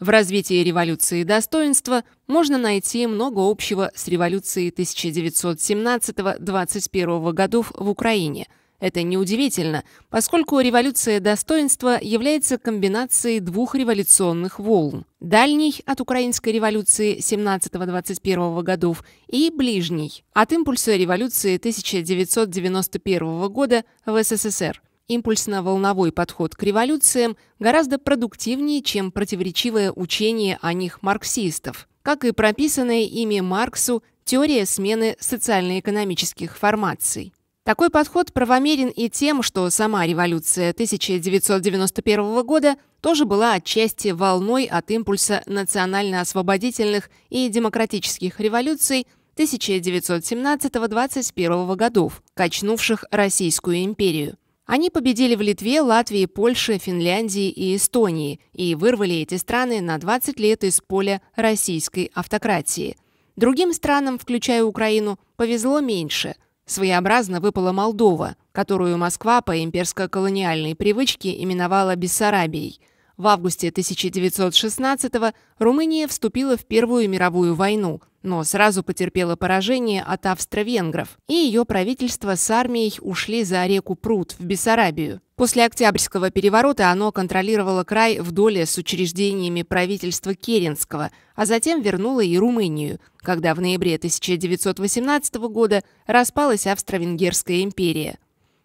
В развитии революции достоинства можно найти много общего с революцией 1917-21 годов в Украине. Это неудивительно, поскольку революция достоинства является комбинацией двух революционных волн – дальней от украинской революции 17-21 годов и ближней – от импульса революции 1991 года в СССР – импульсно-волновой подход к революциям гораздо продуктивнее, чем противоречивое учение о них марксистов, как и прописанная ими Марксу теория смены социально-экономических формаций. Такой подход правомерен и тем, что сама революция 1991 года тоже была отчасти волной от импульса национально-освободительных и демократических революций 1917-21 годов, качнувших Российскую империю. Они победили в Литве, Латвии, Польше, Финляндии и Эстонии и вырвали эти страны на 20 лет из поля российской автократии. Другим странам, включая Украину, повезло меньше. Своеобразно выпала Молдова, которую Москва по имперско-колониальной привычке именовала Бессарабией – в августе 1916 Румыния вступила в Первую мировую войну, но сразу потерпела поражение от австро-венгров, и ее правительство с армией ушли за реку Прут в Бессарабию. После Октябрьского переворота оно контролировало край в доле с учреждениями правительства Керенского, а затем вернуло и Румынию, когда в ноябре 1918 года распалась Австро-Венгерская империя.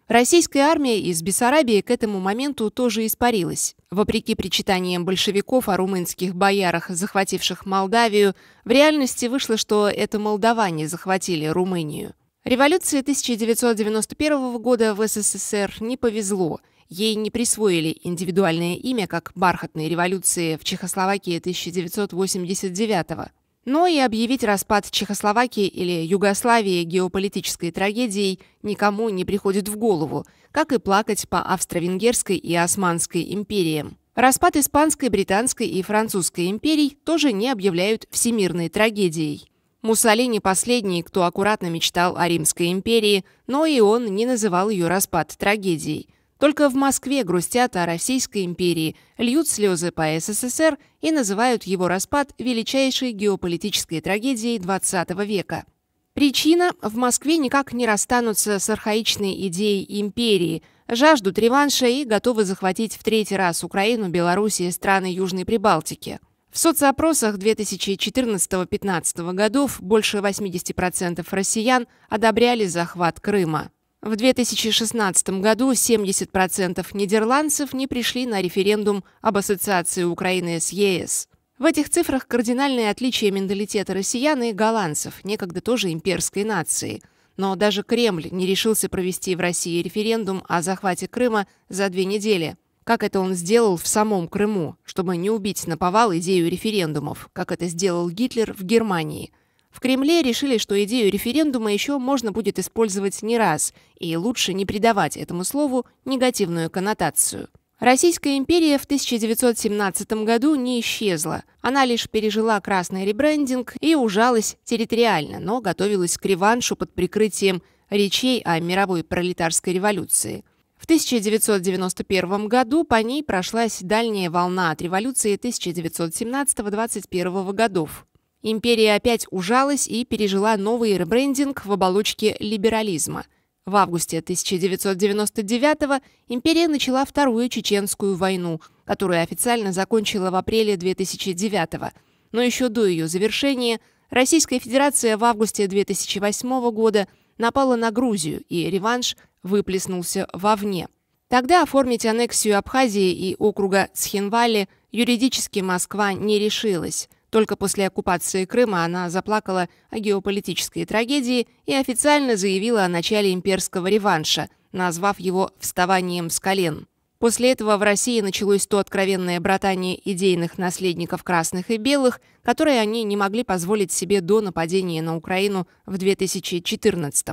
Российская армия из Бессарабии к этому моменту тоже испарилась. Вопреки причитаниям большевиков о румынских боярах, захвативших Молдавию, в реальности вышло, что это молдаване захватили Румынию. Революции 1991 года в СССР не повезло. Ей не присвоили индивидуальное имя, как бархатной революции в Чехословакии 1989 года. Но и объявить распад Чехословакии или Югославии геополитической трагедией никому не приходит в голову, как и плакать по Австро-Венгерской и Османской империям. Распад Испанской, Британской и Французской империй тоже не объявляют всемирной трагедией. Муссолини последний, кто аккуратно мечтал о Римской империи, но и он не называл ее распад трагедией – только в Москве грустят о Российской империи, льют слезы по СССР и называют его распад величайшей геополитической трагедией XX века. Причина – в Москве никак не расстанутся с архаичной идеей империи, жаждут реванша и готовы захватить в третий раз Украину, Беларусь и страны Южной Прибалтики. В соцопросах 2014-2015 годов больше 80% россиян одобряли захват Крыма. В 2016 году 70% нидерландцев не пришли на референдум об ассоциации Украины с ЕС. В этих цифрах кардинальное отличие менталитета россиян и голландцев, некогда тоже имперской нации. Но даже Кремль не решился провести в России референдум о захвате Крыма за две недели. Как это он сделал в самом Крыму, чтобы не убить на повал идею референдумов, как это сделал Гитлер в Германии – в Кремле решили, что идею референдума еще можно будет использовать не раз, и лучше не придавать этому слову негативную коннотацию. Российская империя в 1917 году не исчезла. Она лишь пережила красный ребрендинг и ужалась территориально, но готовилась к реваншу под прикрытием речей о мировой пролетарской революции. В 1991 году по ней прошлась дальняя волна от революции 1917-21 годов. Империя опять ужалась и пережила новый ребрендинг в оболочке либерализма. В августе 1999 империя начала Вторую Чеченскую войну, которую официально закончила в апреле 2009 -го. Но еще до ее завершения Российская Федерация в августе 2008 года напала на Грузию, и реванш выплеснулся вовне. Тогда оформить аннексию Абхазии и округа Схинвали юридически Москва не решилась – только после оккупации Крыма она заплакала о геополитической трагедии и официально заявила о начале имперского реванша, назвав его «вставанием с колен». После этого в России началось то откровенное братание идейных наследников красных и белых, которое они не могли позволить себе до нападения на Украину в 2014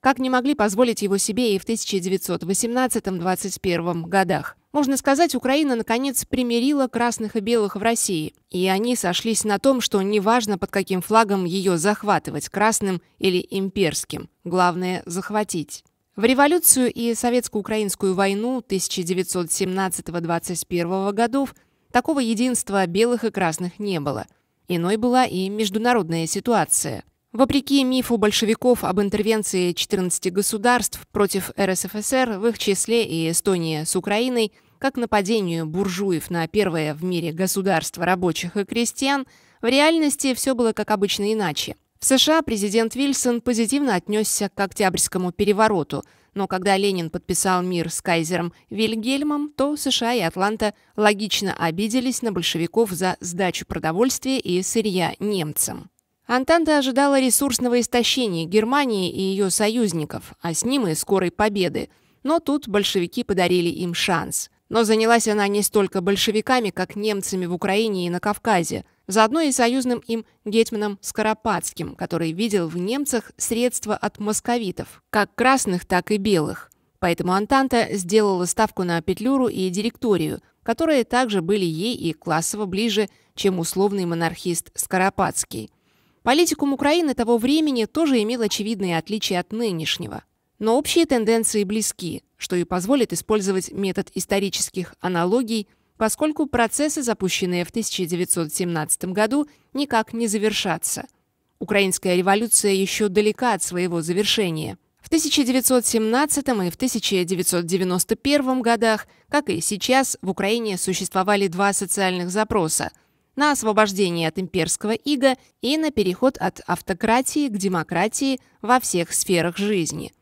как не могли позволить его себе и в 1918-21 годах. Можно сказать, Украина, наконец, примирила красных и белых в России. И они сошлись на том, что неважно, под каким флагом ее захватывать, красным или имперским. Главное – захватить. В революцию и советско-украинскую войну 1917-21 годов такого единства белых и красных не было. Иной была и международная ситуация – Вопреки мифу большевиков об интервенции 14 государств против РСФСР, в их числе и Эстония с Украиной, как нападению буржуев на первое в мире государство рабочих и крестьян, в реальности все было как обычно иначе. В США президент Вильсон позитивно отнесся к Октябрьскому перевороту, но когда Ленин подписал мир с кайзером Вильгельмом, то США и Атланта логично обиделись на большевиков за сдачу продовольствия и сырья немцам. Антанта ожидала ресурсного истощения Германии и ее союзников, а с ним и скорой победы. Но тут большевики подарили им шанс. Но занялась она не столько большевиками, как немцами в Украине и на Кавказе, заодно и союзным им гетьманом Скоропадским, который видел в немцах средства от московитов, как красных, так и белых. Поэтому Антанта сделала ставку на Петлюру и директорию, которые также были ей и классово ближе, чем условный монархист Скоропадский. Политикум Украины того времени тоже имел очевидные отличия от нынешнего. Но общие тенденции близки, что и позволит использовать метод исторических аналогий, поскольку процессы, запущенные в 1917 году, никак не завершатся. Украинская революция еще далека от своего завершения. В 1917 и в 1991 годах, как и сейчас, в Украине существовали два социальных запроса – на освобождение от имперского ига и на переход от автократии к демократии во всех сферах жизни.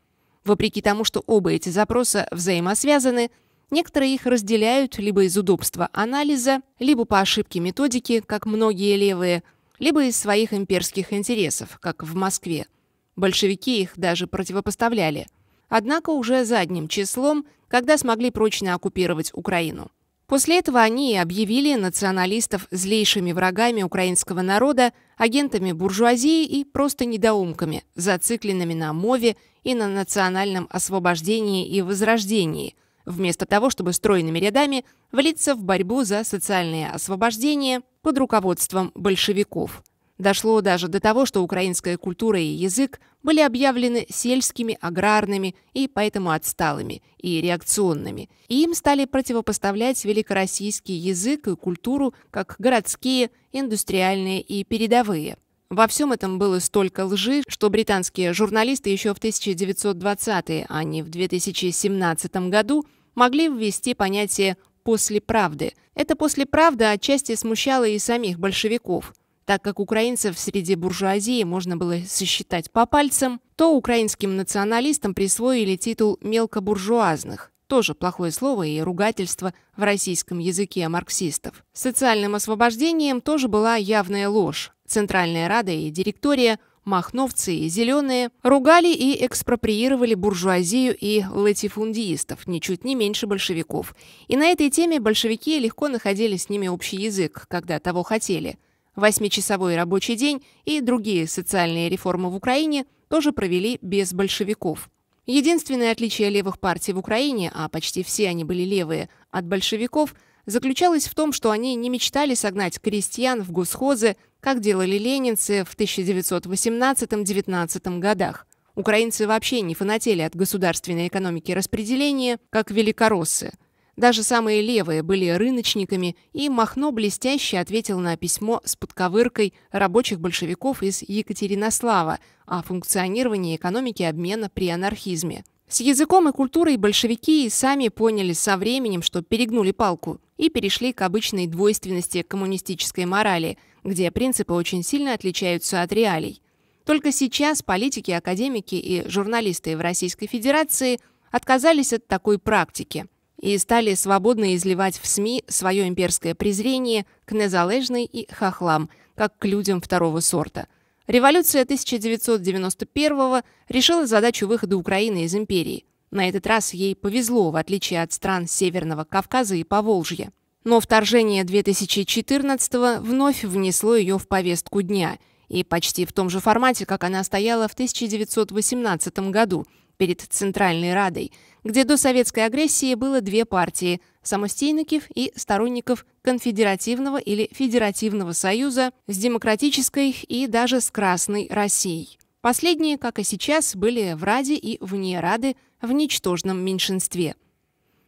Вопреки тому, что оба эти запроса взаимосвязаны, некоторые их разделяют либо из удобства анализа, либо по ошибке методики, как многие левые, либо из своих имперских интересов, как в Москве. Большевики их даже противопоставляли. Однако уже задним числом, когда смогли прочно оккупировать Украину. После этого они объявили националистов злейшими врагами украинского народа, агентами буржуазии и просто недоумками, зацикленными на мове и на национальном освобождении и возрождении, вместо того, чтобы стройными рядами влиться в борьбу за социальное освобождение под руководством большевиков. Дошло даже до того, что украинская культура и язык были объявлены сельскими, аграрными и поэтому отсталыми и реакционными. И им стали противопоставлять великороссийский язык и культуру как городские, индустриальные и передовые. Во всем этом было столько лжи, что британские журналисты еще в 1920-е, а не в 2017 году, могли ввести понятие «после правды». Это «после правда» отчасти смущало и самих большевиков – так как украинцев среди буржуазии можно было сосчитать по пальцам, то украинским националистам присвоили титул «мелкобуржуазных», тоже плохое слово и ругательство в российском языке марксистов. Социальным освобождением тоже была явная ложь. Центральная Рада и директория, махновцы и зеленые ругали и экспроприировали буржуазию и латифундиистов, ничуть не меньше большевиков. И на этой теме большевики легко находили с ними общий язык, когда того хотели – Восьмичасовой рабочий день и другие социальные реформы в Украине тоже провели без большевиков. Единственное отличие левых партий в Украине, а почти все они были левые, от большевиков заключалось в том, что они не мечтали согнать крестьян в госхозы, как делали ленинцы в 1918-19 годах. Украинцы вообще не фанатели от государственной экономики распределения, как великороссы – даже самые левые были рыночниками, и Махно блестяще ответил на письмо с подковыркой рабочих большевиков из Екатеринослава о функционировании экономики обмена при анархизме. С языком и культурой большевики и сами поняли со временем, что перегнули палку, и перешли к обычной двойственности коммунистической морали, где принципы очень сильно отличаются от реалий. Только сейчас политики, академики и журналисты в Российской Федерации отказались от такой практики – и стали свободно изливать в СМИ свое имперское презрение к незалежной и хохлам, как к людям второго сорта. Революция 1991 решила задачу выхода Украины из империи. На этот раз ей повезло, в отличие от стран Северного Кавказа и Поволжья. Но вторжение 2014 вновь внесло ее в повестку дня – и почти в том же формате, как она стояла в 1918 году – перед Центральной Радой, где до советской агрессии было две партии – самостейников и сторонников конфедеративного или федеративного союза с демократической и даже с Красной Россией. Последние, как и сейчас, были в Раде и вне Рады в ничтожном меньшинстве.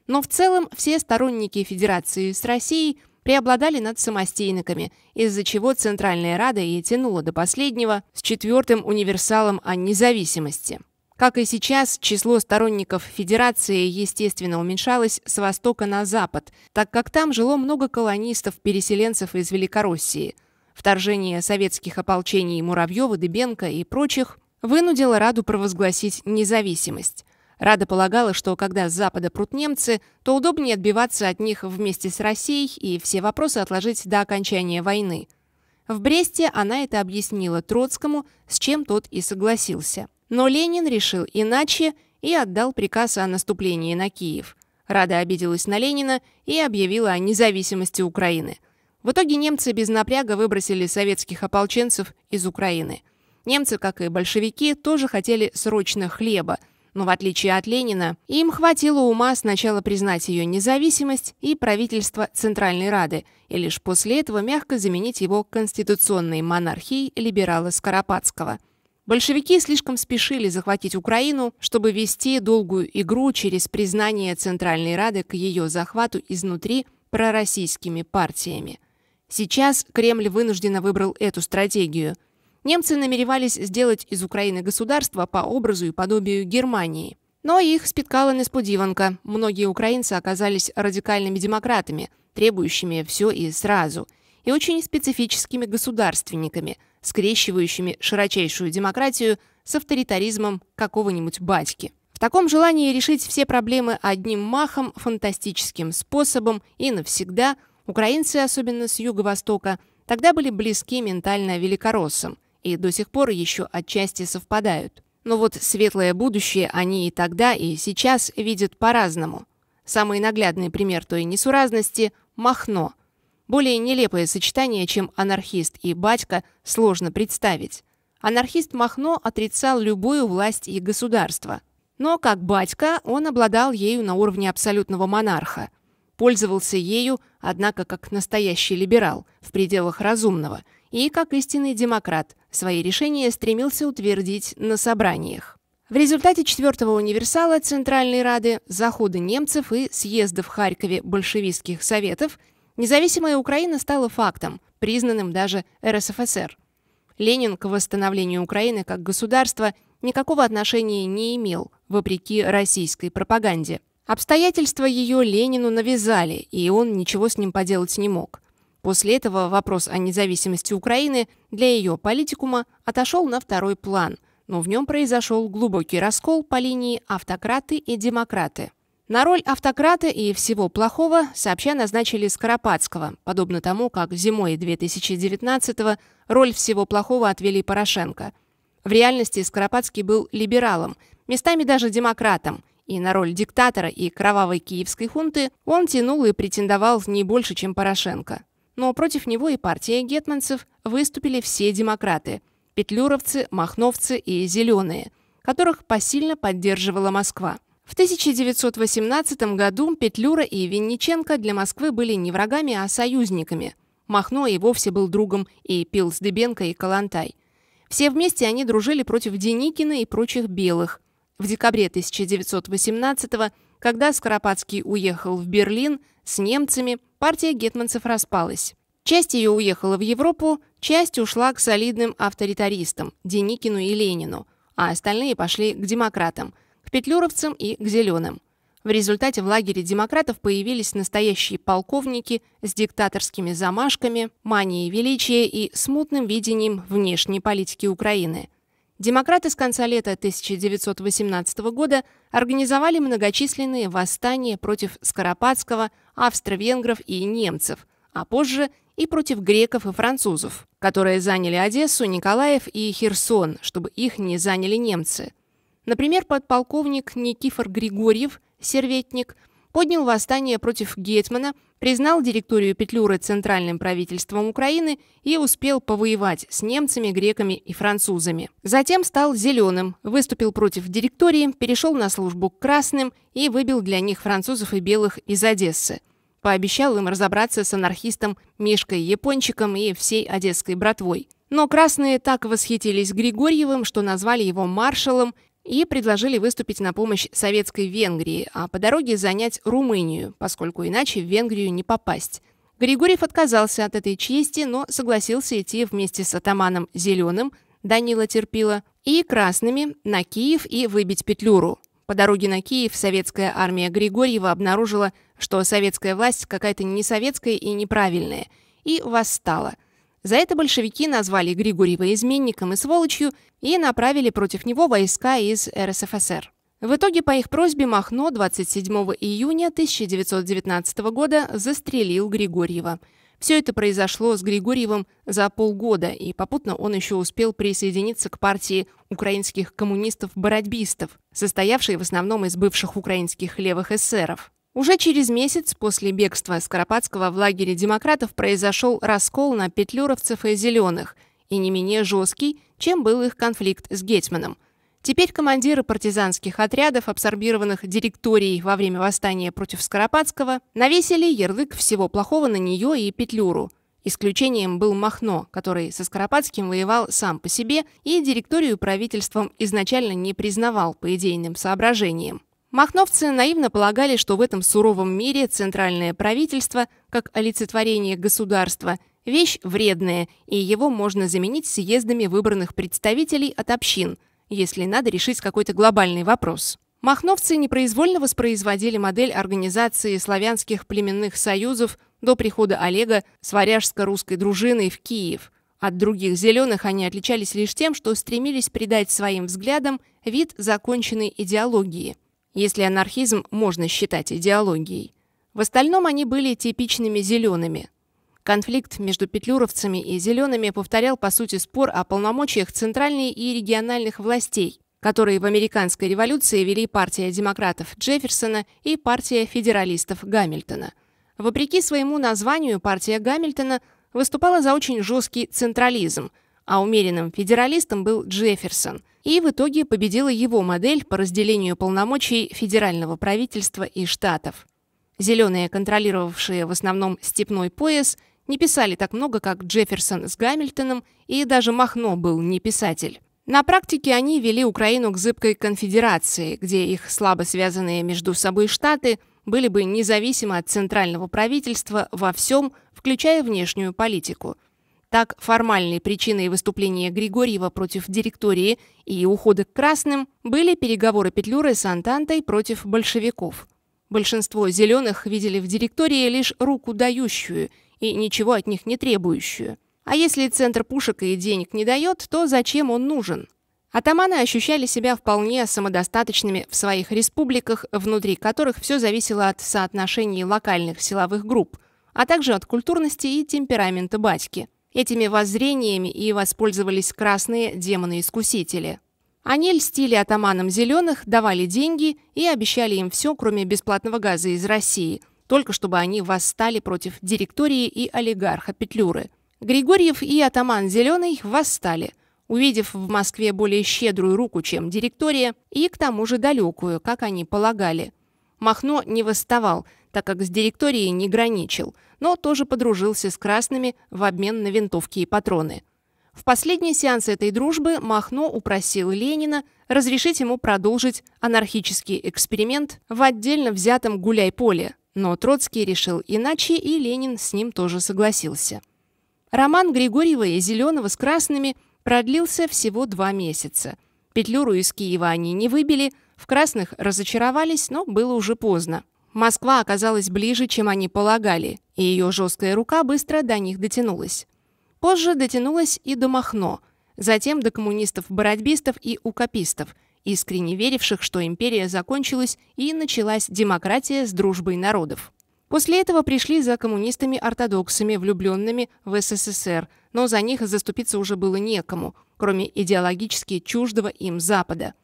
Но в целом все сторонники федерации с Россией преобладали над самостейниками, из-за чего Центральная Рада и тянула до последнего с четвертым универсалом о независимости – как и сейчас, число сторонников Федерации, естественно, уменьшалось с востока на запад, так как там жило много колонистов-переселенцев из Великороссии. Вторжение советских ополчений Муравьева, Дыбенко и прочих вынудило Раду провозгласить независимость. Рада полагала, что когда с запада прут немцы, то удобнее отбиваться от них вместе с Россией и все вопросы отложить до окончания войны. В Бресте она это объяснила Троцкому, с чем тот и согласился. Но Ленин решил иначе и отдал приказ о наступлении на Киев. Рада обиделась на Ленина и объявила о независимости Украины. В итоге немцы без напряга выбросили советских ополченцев из Украины. Немцы, как и большевики, тоже хотели срочно хлеба, но в отличие от Ленина, им хватило ума сначала признать ее независимость и правительство Центральной Рады, и лишь после этого мягко заменить его конституционной монархией либерала Скоропадского – Большевики слишком спешили захватить Украину, чтобы вести долгую игру через признание Центральной Рады к ее захвату изнутри пророссийскими партиями. Сейчас Кремль вынужденно выбрал эту стратегию. Немцы намеревались сделать из Украины государство по образу и подобию Германии. Но их спиткала несподиванка. Многие украинцы оказались радикальными демократами, требующими все и сразу – и очень специфическими государственниками, скрещивающими широчайшую демократию с авторитаризмом какого-нибудь батьки. В таком желании решить все проблемы одним махом, фантастическим способом и навсегда украинцы, особенно с юго-востока, тогда были близки ментально великороссам и до сих пор еще отчасти совпадают. Но вот светлое будущее они и тогда, и сейчас видят по-разному. Самый наглядный пример той несуразности – Махно – более нелепое сочетание, чем анархист и батька, сложно представить. Анархист Махно отрицал любую власть и государство. Но, как батька, он обладал ею на уровне абсолютного монарха. Пользовался ею, однако, как настоящий либерал, в пределах разумного, и, как истинный демократ, свои решения стремился утвердить на собраниях. В результате четвертого универсала Центральной Рады, захода немцев и съезда в Харькове большевистских советов Независимая Украина стала фактом, признанным даже РСФСР. Ленин к восстановлению Украины как государства никакого отношения не имел, вопреки российской пропаганде. Обстоятельства ее Ленину навязали, и он ничего с ним поделать не мог. После этого вопрос о независимости Украины для ее политикума отошел на второй план, но в нем произошел глубокий раскол по линии автократы и демократы. На роль автократа и всего плохого сообща назначили Скоропадского, подобно тому, как зимой 2019-го роль всего плохого отвели Порошенко. В реальности Скоропадский был либералом, местами даже демократом, и на роль диктатора и кровавой киевской хунты он тянул и претендовал не больше, чем Порошенко. Но против него и партия гетманцев выступили все демократы – петлюровцы, махновцы и зеленые, которых посильно поддерживала Москва – в 1918 году Петлюра и Винниченко для Москвы были не врагами, а союзниками. Махно и вовсе был другом и пил с Дебенко и Калантай. Все вместе они дружили против Деникина и прочих белых. В декабре 1918 когда Скоропадский уехал в Берлин с немцами, партия гетманцев распалась. Часть ее уехала в Европу, часть ушла к солидным авторитаристам – Деникину и Ленину, а остальные пошли к демократам – к петлюровцам и к зеленым. В результате в лагере демократов появились настоящие полковники с диктаторскими замашками, манией величия и смутным видением внешней политики Украины. Демократы с конца лета 1918 года организовали многочисленные восстания против Скоропадского, австро-венгров и немцев, а позже и против греков и французов, которые заняли Одессу, Николаев и Херсон, чтобы их не заняли немцы – Например, подполковник Никифор Григорьев, серветник, поднял восстание против Гетмана, признал директорию Петлюры центральным правительством Украины и успел повоевать с немцами, греками и французами. Затем стал зеленым, выступил против директории, перешел на службу к красным и выбил для них французов и белых из Одессы. Пообещал им разобраться с анархистом Мишкой Япончиком и всей одесской братвой. Но красные так восхитились Григорьевым, что назвали его маршалом – и предложили выступить на помощь советской Венгрии, а по дороге занять Румынию, поскольку иначе в Венгрию не попасть. Григорьев отказался от этой чести, но согласился идти вместе с атаманом Зеленым, Данила Терпила, и красными на Киев и выбить Петлюру. По дороге на Киев советская армия Григорьева обнаружила, что советская власть какая-то не советская и неправильная, и восстала – за это большевики назвали Григорьева изменником и сволочью и направили против него войска из РСФСР. В итоге по их просьбе Махно 27 июня 1919 года застрелил Григорьева. Все это произошло с Григорьевым за полгода, и попутно он еще успел присоединиться к партии украинских коммунистов-бородбистов, состоявшей в основном из бывших украинских левых эсеров. Уже через месяц после бегства Скоропадского в лагере демократов произошел раскол на петлюровцев и зеленых, и не менее жесткий, чем был их конфликт с Гетьманом. Теперь командиры партизанских отрядов, абсорбированных директорией во время восстания против Скоропадского, навесили ярлык всего плохого на нее и Петлюру. Исключением был Махно, который со Скоропадским воевал сам по себе и директорию правительством изначально не признавал по идейным соображениям. Махновцы наивно полагали, что в этом суровом мире центральное правительство, как олицетворение государства, вещь вредная, и его можно заменить съездами выбранных представителей от общин, если надо решить какой-то глобальный вопрос. Махновцы непроизвольно воспроизводили модель организации славянских племенных союзов до прихода Олега с варяжско-русской дружиной в Киев. От других зеленых они отличались лишь тем, что стремились придать своим взглядам вид законченной идеологии – если анархизм можно считать идеологией. В остальном они были типичными зелеными. Конфликт между петлюровцами и зелеными повторял, по сути, спор о полномочиях центральной и региональных властей, которые в американской революции вели партия демократов Джефферсона и партия федералистов Гамильтона. Вопреки своему названию, партия Гамильтона выступала за очень жесткий централизм – а умеренным федералистом был Джефферсон, и в итоге победила его модель по разделению полномочий федерального правительства и штатов. Зеленые, контролировавшие в основном степной пояс, не писали так много, как Джефферсон с Гамильтоном, и даже Махно был не писатель. На практике они вели Украину к зыбкой конфедерации, где их слабо связанные между собой штаты были бы независимы от центрального правительства во всем, включая внешнюю политику – так, формальной причиной выступления Григорьева против директории и ухода к красным были переговоры Петлюры с Антантой против большевиков. Большинство зеленых видели в директории лишь руку дающую и ничего от них не требующую. А если центр пушек и денег не дает, то зачем он нужен? Атаманы ощущали себя вполне самодостаточными в своих республиках, внутри которых все зависело от соотношений локальных силовых групп, а также от культурности и темперамента батьки – Этими воззрениями и воспользовались красные демоны-искусители. Они льстили атаманам зеленых, давали деньги и обещали им все, кроме бесплатного газа из России, только чтобы они восстали против директории и олигарха Петлюры. Григорьев и атаман Зеленый восстали, увидев в Москве более щедрую руку, чем директория, и к тому же далекую, как они полагали. Махно не восставал – так как с директорией не граничил, но тоже подружился с красными в обмен на винтовки и патроны. В последний сеанс этой дружбы Махно упросил Ленина разрешить ему продолжить анархический эксперимент в отдельно взятом гуляй-поле, но Троцкий решил иначе, и Ленин с ним тоже согласился. Роман Григорьева и Зеленого с красными продлился всего два месяца. Петлюру из Киева они не выбили, в красных разочаровались, но было уже поздно. Москва оказалась ближе, чем они полагали, и ее жесткая рука быстро до них дотянулась. Позже дотянулась и до Махно, затем до коммунистов-бородбистов и укопистов, искренне веривших, что империя закончилась и началась демократия с дружбой народов. После этого пришли за коммунистами-ортодоксами, влюбленными в СССР, но за них заступиться уже было некому, кроме идеологически чуждого им Запада.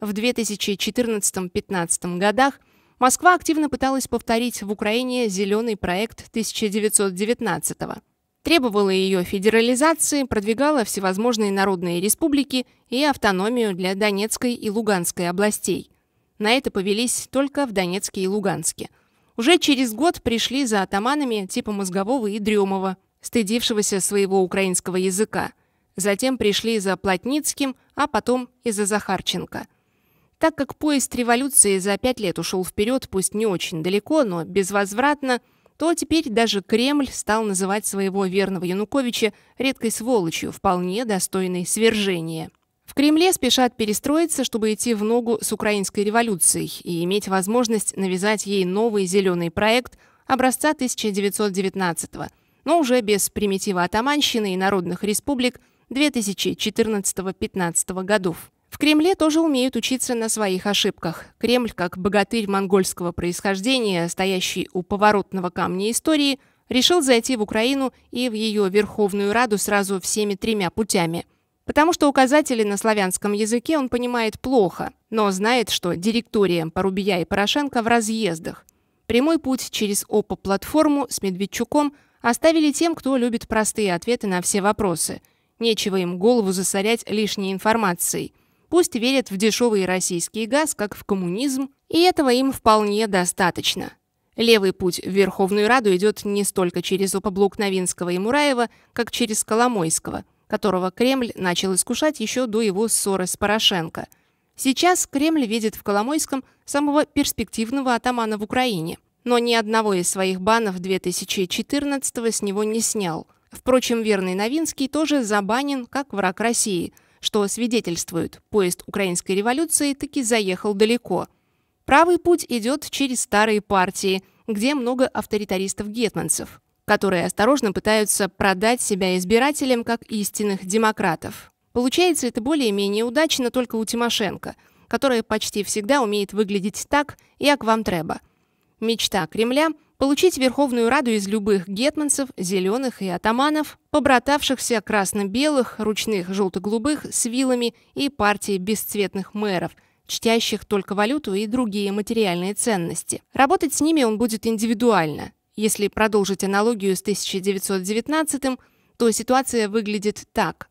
В 2014-15 годах – Москва активно пыталась повторить в Украине «Зеленый проект» 1919 го требовала ее федерализации, продвигала всевозможные народные республики и автономию для Донецкой и Луганской областей. На это повелись только в Донецке и Луганске. Уже через год пришли за атаманами типа Мозгового и Дремова, стыдившегося своего украинского языка. Затем пришли за Плотницким, а потом и за Захарченко – так как поезд революции за пять лет ушел вперед, пусть не очень далеко, но безвозвратно, то теперь даже Кремль стал называть своего верного Януковича редкой сволочью, вполне достойной свержения. В Кремле спешат перестроиться, чтобы идти в ногу с украинской революцией и иметь возможность навязать ей новый зеленый проект образца 1919 го но уже без примитива атаманщины и народных республик 2014 2015 годов. В Кремле тоже умеют учиться на своих ошибках. Кремль, как богатырь монгольского происхождения, стоящий у поворотного камня истории, решил зайти в Украину и в ее Верховную Раду сразу всеми тремя путями. Потому что указатели на славянском языке он понимает плохо, но знает, что директориям Порубия и Порошенко в разъездах. Прямой путь через ОПО-платформу с Медведчуком оставили тем, кто любит простые ответы на все вопросы. Нечего им голову засорять лишней информацией – Пусть верят в дешевый российский газ, как в коммунизм, и этого им вполне достаточно. Левый путь в Верховную Раду идет не столько через опоблок Новинского и Мураева, как через Коломойского, которого Кремль начал искушать еще до его ссоры с Порошенко. Сейчас Кремль видит в Коломойском самого перспективного атамана в Украине. Но ни одного из своих банов 2014 с него не снял. Впрочем, верный Новинский тоже забанен как враг России – что свидетельствует, поезд украинской революции таки заехал далеко. Правый путь идет через старые партии, где много авторитаристов-гетманцев, которые осторожно пытаются продать себя избирателям как истинных демократов. Получается это более-менее удачно только у Тимошенко, которая почти всегда умеет выглядеть так, как вам треба. Мечта Кремля – Получить Верховную Раду из любых гетманцев, зеленых и атаманов, побратавшихся красно-белых, ручных желто-голубых с вилами и партии бесцветных мэров – чтящих только валюту и другие материальные ценности. Работать с ними он будет индивидуально. Если продолжить аналогию с 1919 м то ситуация выглядит так.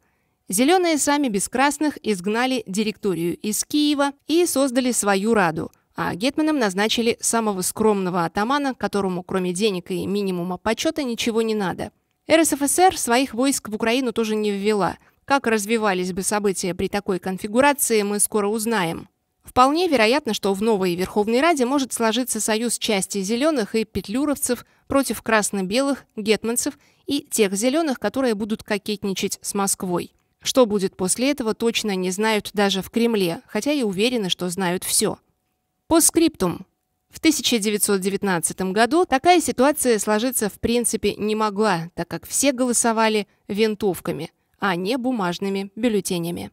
Зеленые сами без красных изгнали директорию из Киева и создали свою Раду – а гетманом назначили самого скромного атамана, которому кроме денег и минимума почета ничего не надо. РСФСР своих войск в Украину тоже не ввела. Как развивались бы события при такой конфигурации, мы скоро узнаем. Вполне вероятно, что в новой Верховной Раде может сложиться союз части зеленых и петлюровцев против красно-белых, гетманцев и тех зеленых, которые будут кокетничать с Москвой. Что будет после этого, точно не знают даже в Кремле, хотя и уверены, что знают все. По скриптум. В 1919 году такая ситуация сложиться в принципе не могла, так как все голосовали винтовками, а не бумажными бюллетенями.